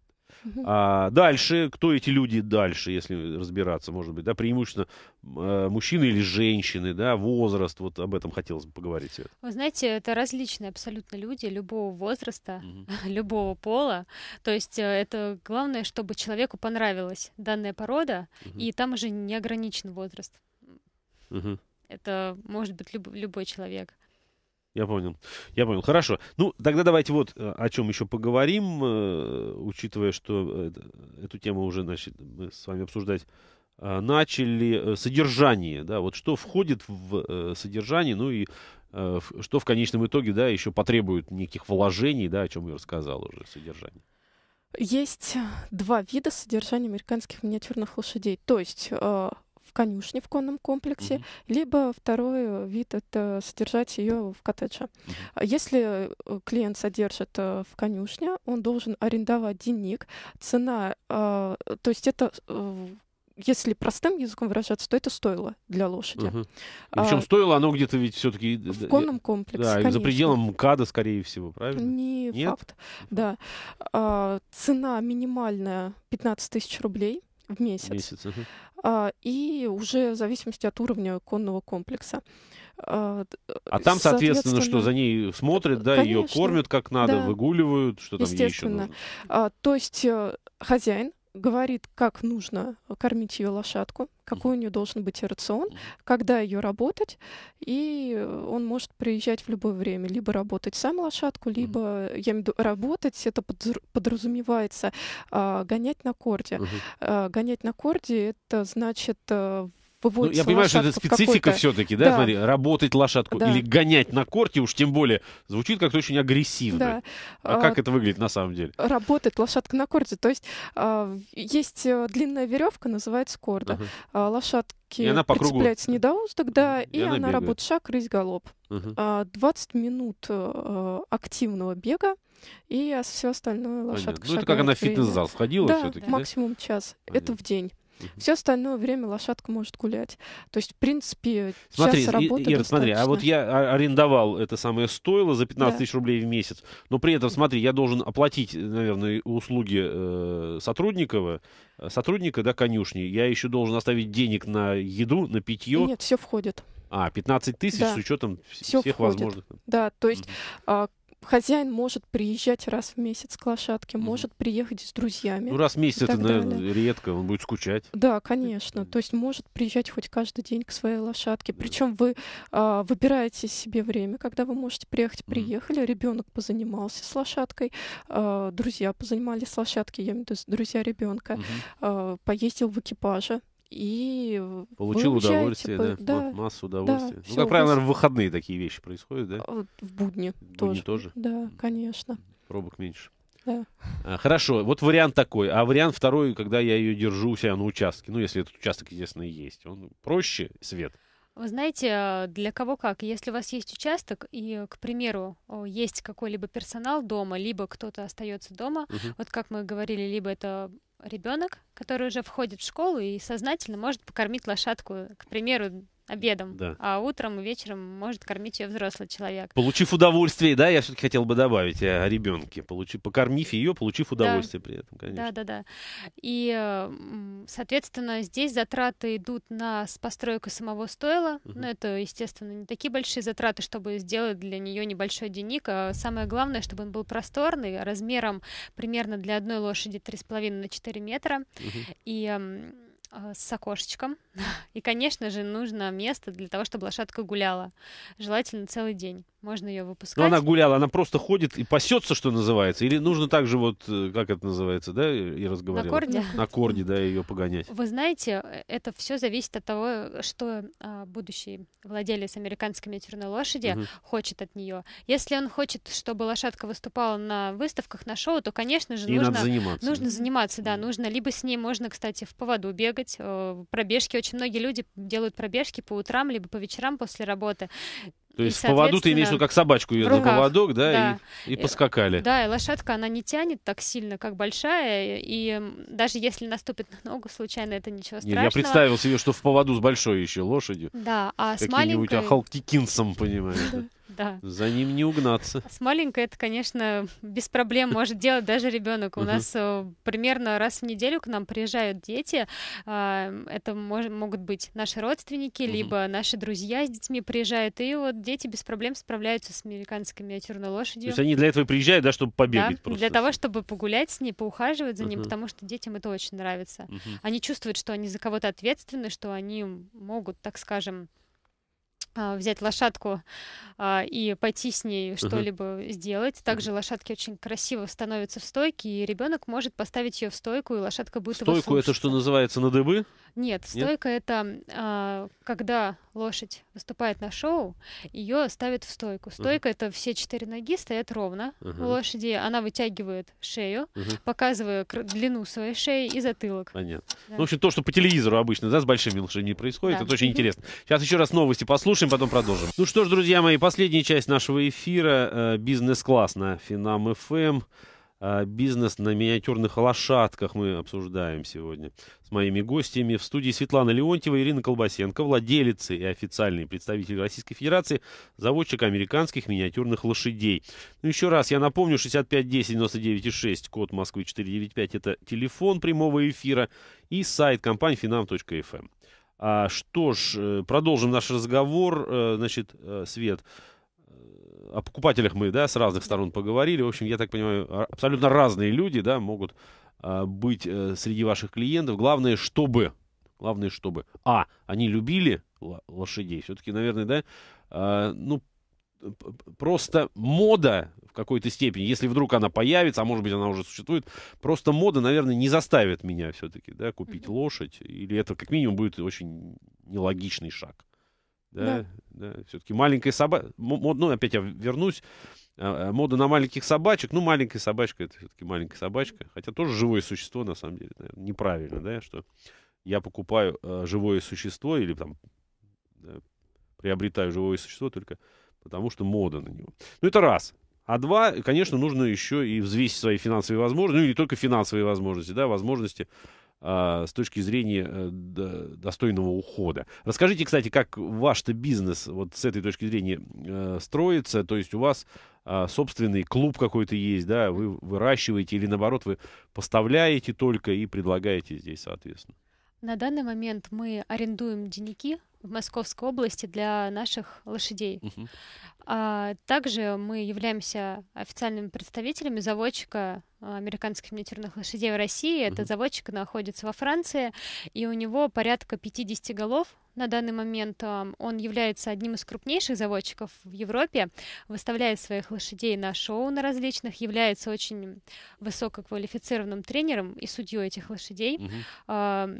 А дальше, кто эти люди дальше, если разбираться, может быть, да, преимущественно э, мужчины или женщины, да, возраст, вот об этом хотелось бы поговорить. Вы знаете, это различные абсолютно люди любого возраста, uh любого пола, то есть э, это главное, чтобы человеку понравилась данная порода, uh и там уже не ограничен возраст. Угу. Это может быть люб- любой человек. Я понял. Я понял. Хорошо. Ну, тогда давайте вот э, о чем еще поговорим, э, учитывая, что э, эту тему уже, значит, мы с вами обсуждать начали содержание, да, вот что входит в содержание, ну и что в конечном итоге, да, еще потребует неких вложений, да, о чем я рассказал уже, содержание. Есть два вида содержания американских миниатюрных лошадей. То есть в конюшне в конном комплексе, угу. либо второй э, вид — это содержать ее в коттедже. А если э, клиент содержит э, в конюшне, он должен арендовать денник. Цена, а, то есть это если простым языком выражаться, то это стоило для лошади. Угу. Ну, причем а, стоило оно где-то ведь все-таки... В конном комплексе, Да, конечно. за пределом МКАДа, скорее всего, правильно? Не Нет? факт, да. А, цена минимальная 15 тысяч рублей. В месяц. месяц угу. а, и уже в зависимости от уровня конного комплекса. А, э, а там, соответственно, соответственно, что за ней смотрят, да, ее кормят как надо, да, выгуливают, что там ей еще нужно. А, то есть э, хозяин говорит, как нужно кормить ее лошадку, какой у нее должен быть рацион, когда ее работать, и он может приезжать в любое время, либо работать сам лошадку, либо я имею в виду, работать, это подразумевается а, гонять на корде. А, гонять на корде это значит э, ну, я понимаю, что это специфика все-таки, да? да? Смотри, работать лошадку да. или гонять на корте, уж тем более, звучит как-то очень агрессивно. Да. А, а как это выглядит на самом деле? Работать лошадка на корте. То есть а, есть э, длинная веревка, называется корда. Ага. А, лошадка и она по прицепляется кругу... не до уздок, да, и, и она, она работает шаг, рысь, галоп. Угу. 20 а, минут э, активного бега, и все остальное лошадка Ну, это как она в фитнес-зал сходила да, все-таки, да? максимум час. Понятно. Это в день. Все остальное время лошадка может гулять. То есть, в принципе, смотри, час работы Ира, смотри, а вот я арендовал это самое стоило за 15 да. тысяч рублей в месяц, но при этом, смотри, я должен оплатить, наверное, услуги э, Сотрудникова, э, сотрудника, да, конюшни. Я еще должен оставить денег на еду, на питье. Нет, все входит. А, 15 тысяч да. с учетом Все всех входит. возможных. Да, то есть, mm-hmm. Хозяин может приезжать раз в месяц к лошадке, mm-hmm. может приехать с друзьями. Ну, раз в месяц это, наверное, далее. редко, он будет скучать. Да, конечно. То есть может приезжать хоть каждый день к своей лошадке. Да. Причем вы а, выбираете себе время, когда вы можете приехать. Приехали, mm-hmm. ребенок позанимался с лошадкой, а, друзья позанимались с лошадкой, я имею в виду друзья ребенка, mm-hmm. а, поездил в экипаже, и получил выучать, удовольствие, по... да, да, массу удовольствия. Да, ну, как правило, наверное, в выходные такие вещи происходят, да? В будни, в будни тоже. тоже. Да, конечно. Пробок меньше. Да. А, хорошо, вот вариант такой. А вариант второй, когда я ее держу у себя на участке. Ну, если этот участок, естественно, и есть. Он проще, свет. Вы знаете, а, для кого как. Если у вас есть участок, и, к примеру, есть какой-либо персонал дома, либо кто-то остается дома, угу. вот как мы говорили, либо это ребенок, который уже входит в школу и сознательно может покормить лошадку, к примеру, обедом, да. а утром и вечером может кормить ее взрослый человек. Получив удовольствие, да, я все-таки хотел бы добавить э, о ребенке, получив покормив ее, получив удовольствие да. при этом, конечно. Да, да, да. И, э, соответственно, здесь затраты идут на постройку самого стойла, угу. Ну, но это, естественно, не такие большие затраты, чтобы сделать для нее небольшой денник, а самое главное, чтобы он был просторный, размером примерно для одной лошади 3,5 на 4 метра, угу. и эм, а, с окошечком. И, конечно же, нужно место для того, чтобы лошадка гуляла. Желательно целый день. Можно ее ну, выпускать. Но она гуляла, она просто ходит и пасется, что называется. Или нужно также вот, э, как это называется, да, и разговаривать. На корде. На корде, да, ее погонять. Вы знаете, э, это все зависит от того, что а, будущий владелец американской миниатюрной лошади угу. хочет от нее. Если он хочет, чтобы лошадка выступала на выставках, на шоу, то, конечно же, и нужно заниматься. Нужно да? заниматься, да, нужно. Либо с ней можно, кстати, в поводу бегать. Э, пробежки. Очень многие люди делают пробежки по утрам, либо по вечерам после работы. То есть и, поводу ты имеешь в виду как собачку ее на поводок, да, да. И, и поскакали. Да, и лошадка, она не тянет так сильно, как большая, и даже если наступит на ногу случайно, это ничего страшного. Нет, я представил себе, что в поводу с большой еще лошадью. Да, а с маленькой... Каким-нибудь ахалтикинцем, понимаешь. Да. За ним не угнаться. А с маленькой это, конечно, без проблем может делать даже ребенок. У нас э, примерно раз в неделю к нам приезжают дети. А, это могут быть наши родственники, либо наши друзья с детьми приезжают. И вот дети без проблем справляются с американской миниатюрной лошадью. То есть они для этого приезжают, да, чтобы побегать просто? для того, чтобы погулять с ней, поухаживать за ним, потому что детям это очень нравится. Они чувствуют, что они за кого-то ответственны, что они могут, так скажем, а, взять лошадку а, и пойти с ней что-либо uh-huh. сделать. Также лошадки очень красиво становятся в стойке, и ребенок может поставить ее в стойку, и лошадка будет Стойку его слушаться. это что называется на дыбы? Нет, стойка Нет? это а, когда лошадь выступает на шоу, ее ставят в стойку. Стойка uh-huh. это все четыре ноги стоят ровно uh-huh. у лошади, она вытягивает шею, uh-huh. показывая длину своей шеи и затылок. Понятно. Да. Ну, в общем, то, что по телевизору обычно, да, с большими лошадьми происходит, да. это очень интересно. Сейчас еще раз новости послушаем слушаем, потом продолжим. Ну что ж, друзья мои, последняя часть нашего эфира. Э, Бизнес-класс на Финам ФМ. Эм». Э, Бизнес на миниатюрных лошадках мы обсуждаем сегодня с моими гостями. В студии Светлана Леонтьева, Ирина Колбасенко, владелицы и официальный представитель Российской Федерации, заводчик американских миниатюрных лошадей. Ну, еще раз я напомню, 6510-99,6, код Москвы 495, это телефон прямого эфира и сайт компании finam.fm. А, что ж, э, продолжим наш разговор, э, значит, э, Свет. О покупателях мы, да, с разных сторон поговорили. В общем, я так понимаю, а, абсолютно разные люди, да, могут а, быть среди ваших клиентов. Главное, чтобы, главное, чтобы, а, они любили лошадей, все-таки, наверное, да, а, ну, просто мода в какой-то степени, если вдруг она появится, а может быть она уже существует, просто мода, наверное, не заставит меня все-таки да, купить mm-hmm. лошадь. Или это как минимум будет очень нелогичный шаг. Да, да. да. все-таки маленькая собака, ну опять я вернусь, а, а, мода на маленьких собачек, ну маленькая собачка это все-таки маленькая собачка, хотя тоже живое существо на самом деле, наверное, неправильно, да, что я покупаю э, живое существо или там да, приобретаю живое существо только потому что мода на него. Ну, это раз. А два, конечно, нужно еще и взвесить свои финансовые возможности, ну, и не только финансовые возможности, да, возможности а, с точки зрения э, достойного ухода. Расскажите, кстати, как ваш-то бизнес вот с этой точки зрения э, строится, то есть у вас а, собственный клуб какой-то есть, да, вы выращиваете или наоборот вы поставляете только и предлагаете здесь, соответственно. На данный момент мы арендуем денеки в Московской области для наших лошадей. Угу. А, также мы являемся официальными представителями заводчика а, американских миниатюрных лошадей в России. Угу. Этот заводчик находится во Франции, и у него порядка 50 голов на данный момент. А, он является одним из крупнейших заводчиков в Европе, выставляет своих лошадей на шоу на различных, является очень высококвалифицированным тренером и судьей этих лошадей. Угу.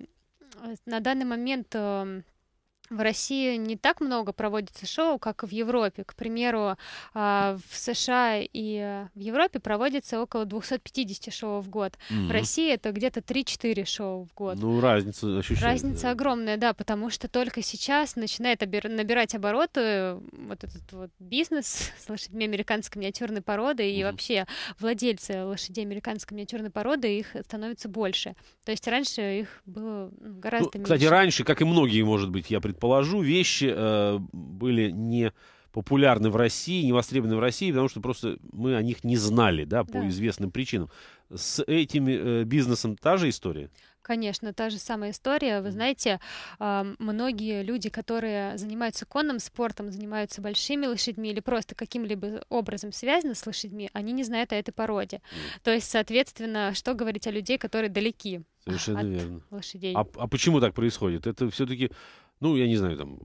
Э, на данный момент эм, в России не так много проводится шоу, как в Европе. К примеру, а, в США и а, в Европе проводится около 250 шоу в год. Mm-hmm. В России это где-то 3-4 шоу в год. Ну, разница ощущается. Разница да. огромная, да, потому что только сейчас начинает набирать обороты вот этот вот бизнес с лошадьми американской миниатюрной породы, mm-hmm. и вообще владельцы лошадей американской миниатюрной породы, их становится больше. То есть раньше их было ну, гораздо ну, меньше. Кстати, раньше, как и многие, может быть, я пред предположу, вещи э, были не популярны в России, не востребованы в России, потому что просто мы о них не знали, да, по да. известным причинам. С этим э, бизнесом та же история? Конечно, та же самая история. Вы знаете, а, многие люди, которые занимаются конным спортом, занимаются большими лошадьми или просто каким-либо образом связаны с лошадьми, они не знают о этой породе. То есть, соответственно, что говорить о людей, которые далеки Совершенно от верно. лошадей. А, а почему так происходит? Это все-таки ну, я не знаю, там,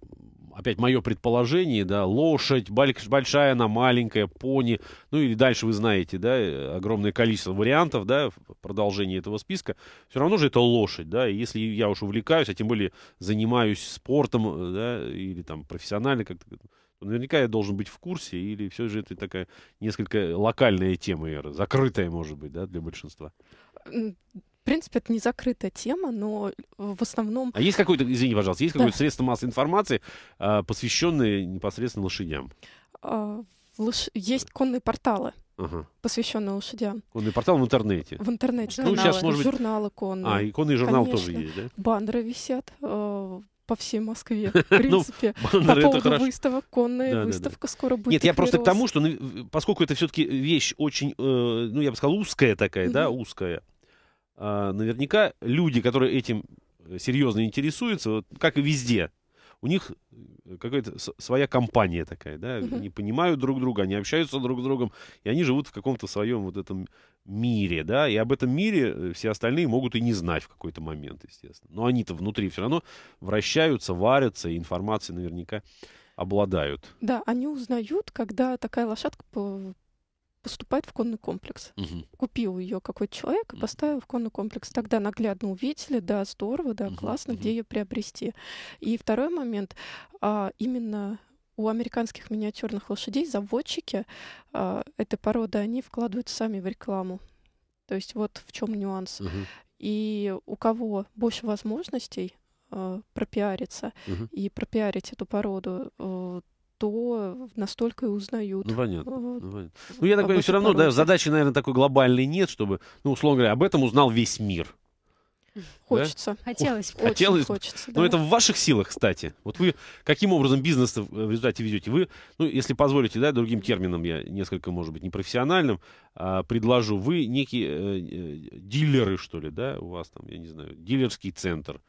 опять мое предположение, да, лошадь, большая она, маленькая, пони, ну или дальше вы знаете, да, э, огромное количество вариантов, да, продолжение этого списка, все равно же это лошадь, да, и если я уж увлекаюсь, а тем более занимаюсь спортом, э, да, или там профессионально как-то, наверняка я должен быть в курсе, или все же это такая несколько локальная тема, закрытая, может быть, да, для большинства. В принципе, это не закрытая тема, но в основном... А есть какое-то, извини, пожалуйста, есть какое-то средство массовой информации, а, посвященное непосредственно лошадям? А, есть конные порталы. Ага. посвященный лошадям. Конные порталы в интернете. В интернете. Ну, журналы, ну, сейчас, может быть... журналы конные. А, и конные журналы тоже есть, да? Бандеры висят а, по всей Москве, ну, в принципе. ну, по поводу хорошо. выставок, конная да, выставка да, да. скоро будет. Нет, я просто к тому, что ну, поскольку это все-таки вещь очень, э, ну, я бы сказал, узкая такая, mm-hmm. да, узкая, а, наверняка люди, которые этим э, серьезно интересуются, вот, как и везде, у них э, какая-то своя компания такая, да, uh не понимают друг друга, они общаются друг с другом, и они живут в каком-то своем вот этом мире, да, и об этом мире э, все остальные могут и не знать в какой-то момент, естественно. Но они-то внутри все равно вращаются, варятся, и информации наверняка обладают. Да, они узнают, когда такая лошадка поступать в конный комплекс. Угу. Купил ее какой-то человек и поставил в конный комплекс. Тогда наглядно увидели, да, здорово, да, угу. классно, угу. где ее приобрести. И второй момент, а, именно у американских миниатюрных лошадей заводчики э, а, этой породы, они вкладывают сами в рекламу. То есть вот в чем нюанс. Угу. И у кого больше возможностей э, пропиариться угу. и пропиарить эту породу, э, то настолько и узнают. Ну, понятно. Вот. Ну, понятно. ну я так понимаю, все равно да, задачи, наверное, такой глобальной нет, чтобы, ну, условно говоря, об этом узнал весь мир. Хочется. Да? Хотелось. Очень Хотелось. Хочется, ну, да. Но это в ваших силах, кстати. Вот вы каким образом бизнес э, в результате ведете? Вы, ну, если позволите, да, другим термином я несколько, может быть, непрофессиональным а, предложу. Вы некие э, э дилеры, что ли, да, у вас там, я не знаю, дилерский центр. Э,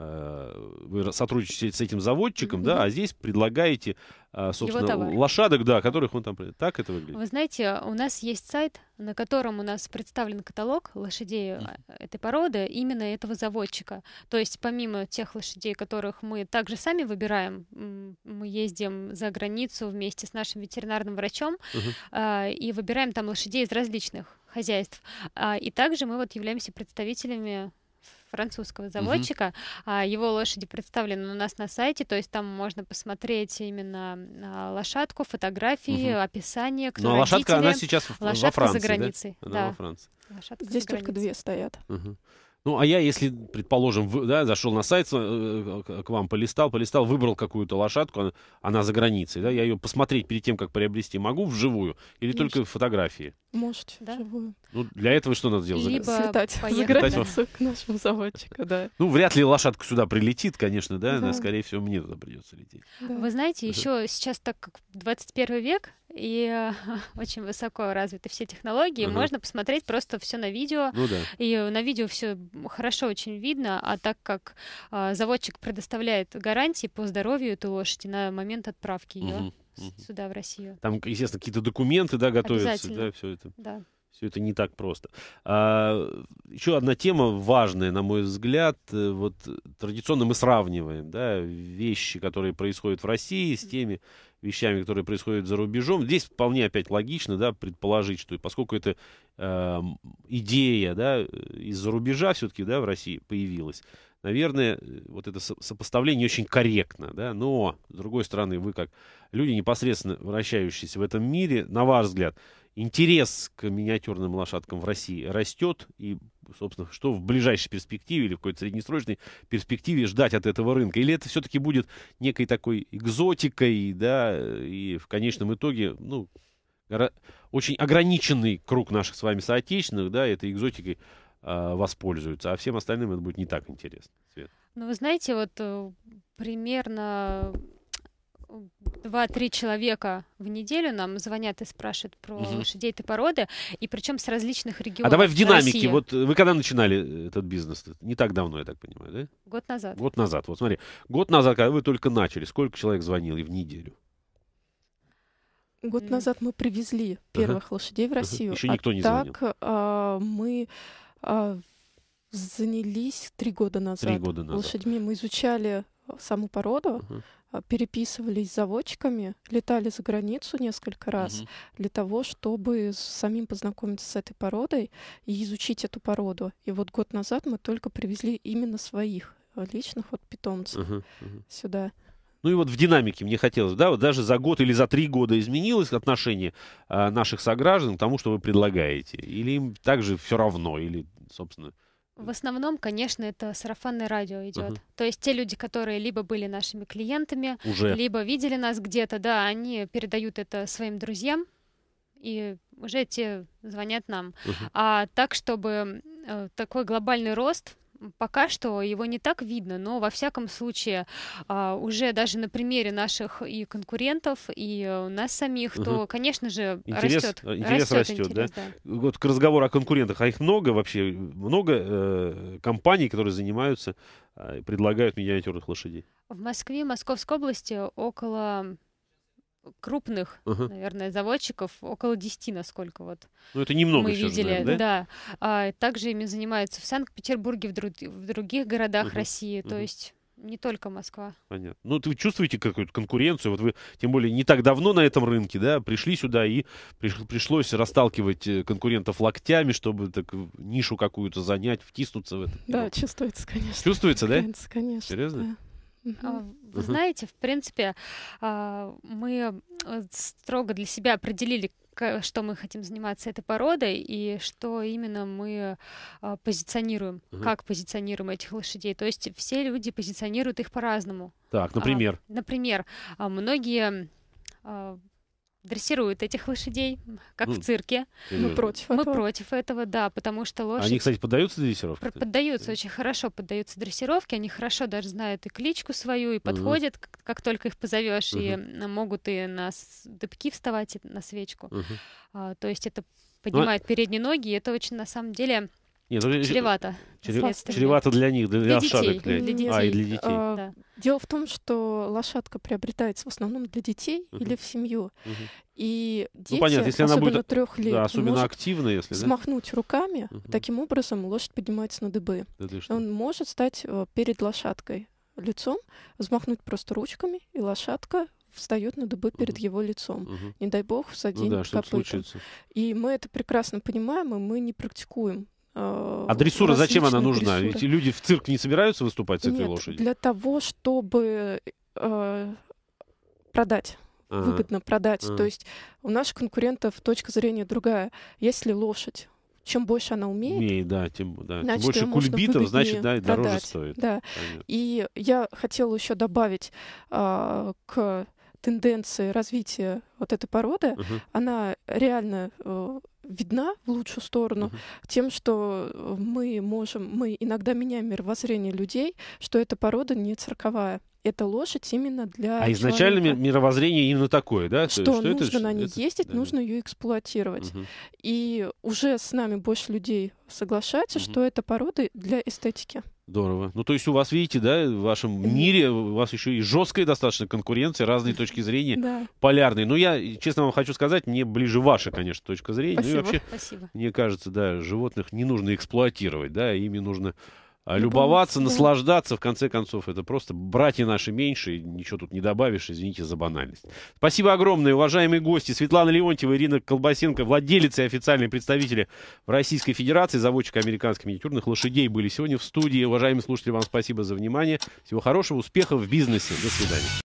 Э, вы сотрудничаете с этим заводчиком, mm-hmm. да, а здесь предлагаете, а, собственно, лошадок, да, которых он там... Так это выглядит? Вы знаете, у нас есть сайт, на котором у нас представлен каталог лошадей mm-hmm. этой породы, именно этого заводчика. То есть помимо тех лошадей, которых мы также сами выбираем, мы ездим за границу вместе с нашим ветеринарным врачом mm-hmm. и выбираем там лошадей из различных хозяйств. И также мы вот являемся представителями французского заводчика. Угу. Его лошади представлены у нас на сайте, то есть там можно посмотреть именно а, лошадку, фотографии, угу. описание, кто Но ну, а родители. лошадка, она сейчас лошадка во Франции, за границей. Да? Она да. во Франции. Лошадка Здесь только две стоят. Угу. Ну, а я, если, предположим, в, да, зашел на сайт э, к вам, полистал, полистал, выбрал какую-то лошадку, она, она за границей, да, я ее посмотреть перед тем, как приобрести, могу вживую или Может. только фотографии? Можете, да. Вживую. Ну, для этого что надо сделать? Либо слетать за границу к нашему заводчику, да. Ну, вряд ли лошадка сюда прилетит, конечно, да, да. Она, скорее всего, мне туда придется лететь. Да. Вы знаете, еще сейчас, так как 21 век, и очень высоко развиты все технологии. Угу. Можно посмотреть просто все на видео. Ну, да. И на видео все хорошо очень видно, а так как э, заводчик предоставляет гарантии по здоровью этой лошади на момент отправки ее угу. сюда, в Россию. Там, естественно, какие-то документы, да, готовятся, да, все это. Да. Все это не так просто. А, еще одна тема важная, на мой взгляд. Вот традиционно мы сравниваем да, вещи, которые происходят в России, с теми, вещами, которые происходят за рубежом. Здесь вполне опять логично да, предположить, что поскольку эта э, эм, идея да, из-за рубежа все-таки да, в России появилась, наверное, вот это сопоставление очень корректно. Да? Но, с другой стороны, вы как люди, непосредственно вращающиеся в этом мире, на ваш взгляд, интерес к миниатюрным лошадкам в России растет и собственно, что в ближайшей перспективе или в какой-то среднесрочной перспективе ждать от этого рынка? Или это все-таки будет некой такой экзотикой, да, и в конечном итоге, ну, очень ограниченный круг наших с вами соотечественных, да, этой экзотикой э, воспользуются, а всем остальным это будет не так интересно. Свет. Ну, вы знаете, вот э, примерно два-три человека в неделю нам звонят и спрашивают про угу. лошадей этой породы, и причем с различных регионов. А давай в динамике. России. Вот вы когда начинали э, этот бизнес? Не так давно, я так понимаю, да? Год назад. Год назад. Вот смотри, год назад, когда вы только начали, сколько человек звонил и в неделю? Год назад мы привезли первых ага. лошадей в Россию. Еще а никто а не звонил. Так а, мы а, занялись три года назад. Три года назад. Лошадьми мы изучали а, саму породу. Ага а, переписывались с заводчиками, летали за границу несколько раз угу. для того, чтобы самим познакомиться с этой породой и изучить эту породу. И вот год назад мы только привезли именно своих а, личных вот питомцев угу, угу. сюда. Ну и вот в динамике мне хотелось, да, вот даже за год или за три года изменилось отношение э, наших сограждан к тому, что вы предлагаете? Или им также все равно, или, собственно... В основном, конечно, это сарафанное радио идет. Угу. То есть те люди, которые либо были нашими клиентами, уже. либо видели нас где-то, да, они передают это своим друзьям, и уже те звонят нам. Угу. А так, чтобы э, такой глобальный рост Пока что его не так видно, но во всяком случае а, уже даже на примере наших и конкурентов, и э, нас самих, то, конечно же, интерес, растет. Э, интерес растет, да? да. Вот к разговору о конкурентах, а их много вообще, много э, компаний, которые занимаются, э, предлагают миниатюрных лошадей. В Москве, Московской области около крупных, uh-huh. наверное, заводчиков, около 10, насколько вот Ну, это немного мы видели. Же, наверное, да? да. А, также ими занимаются в Санкт-Петербурге, в, друг, в других городах uh-huh. России, uh-huh. то есть не только Москва. Понятно. Ну, ты чувствуете какую-то конкуренцию? Вот вы, тем более, не так давно на этом рынке, да, пришли сюда и приш, пришлось расталкивать э, конкурентов локтями, чтобы так нишу какую-то занять, втиснуться в это. Да, вот. чувствуется, конечно. Чувствуется, да? Конечно, Серьезно? Да. А вы знаете, в принципе, а, мы э, строго для себя определили, что мы хотим заниматься этой породой и что именно мы а, позиционируем, угу. как позиционируем этих лошадей. То есть все люди позиционируют их по-разному. Так, например. Например, многие дрессируют этих лошадей, как ну, в цирке. Мы против Мы этого. против этого, да, потому что лошади, Они, кстати, поддаются дрессировке? Поддаются да. очень хорошо, поддаются дрессировке, они хорошо даже знают и кличку свою, и подходят, угу. как, как только их позовешь, угу. и могут и на дыбки вставать, и на свечку. Угу. А, то есть это ну, поднимает ну, передние ноги, и это очень, на самом деле, нет, ну, чревато. Чрев... Чревато для них, для, для лошадок. Для... для детей. А, и для детей. А, да. Дело в том, что лошадка приобретается в основном для детей uh или в семью. uh И ну, дети, ну, понятно, если особенно она будет, трех лет, да, особенно может активно, если, да? смахнуть руками, uh таким образом лошадь поднимается на дыбы. Да Он может стать э, перед лошадкой лицом, взмахнуть просто ручками, и лошадка встает на дыбы перед uh-huh. его лицом. Uh-huh. Не дай бог, всаденет ну, да, копытом. И мы это прекрасно понимаем, и мы не практикуем Э, а дрессура зачем она нужна? Дрессуры. Ведь люди в цирк не собираются выступать с этой Нет, лошадью? Для того, чтобы э, продать. Ага. Выгодно продать. Ага. То есть у наших конкурентов точка зрения другая. Если лошадь чем больше она умеет, умеет да, тем, да. Значит, тем больше кульбитов, значит, да, и продать, дороже стоит. Да. И я хотела еще добавить а, к тенденции развития вот этой породы. Угу. Она реально э, видна в лучшую сторону uh-huh. тем, что э, мы можем, мы иногда меняем мировоззрение людей, что эта порода не цирковая. Это лошадь именно для. А изначально человека. мировоззрение именно такое, да? Что, что нужно это, на ней это, ездить, да. нужно ее эксплуатировать. Uh-huh. И уже с нами больше людей соглашается, Uh-huh. что это порода для эстетики. Здорово. Ну, то есть у вас, видите, да, в вашем мире у вас еще и жесткая достаточно конкуренция, разные точки зрения, да. полярные. Но ну, я, честно вам хочу сказать, мне ближе ваша, конечно, точка зрения. Спасибо. Ну, и вообще, Спасибо. мне кажется, да, животных не нужно эксплуатировать, да, ими нужно а любоваться, наслаждаться, в конце концов, это просто братья наши меньше, ничего тут не добавишь, извините за банальность. Спасибо огромное, уважаемые гости, Светлана Леонтьева, Ирина Колбасенко, владелицы и официальные представители в Российской Федерации, заводчик американских миниатюрных лошадей были сегодня в студии. Уважаемые слушатели, вам спасибо за внимание, всего хорошего, успехов в бизнесе, до свидания.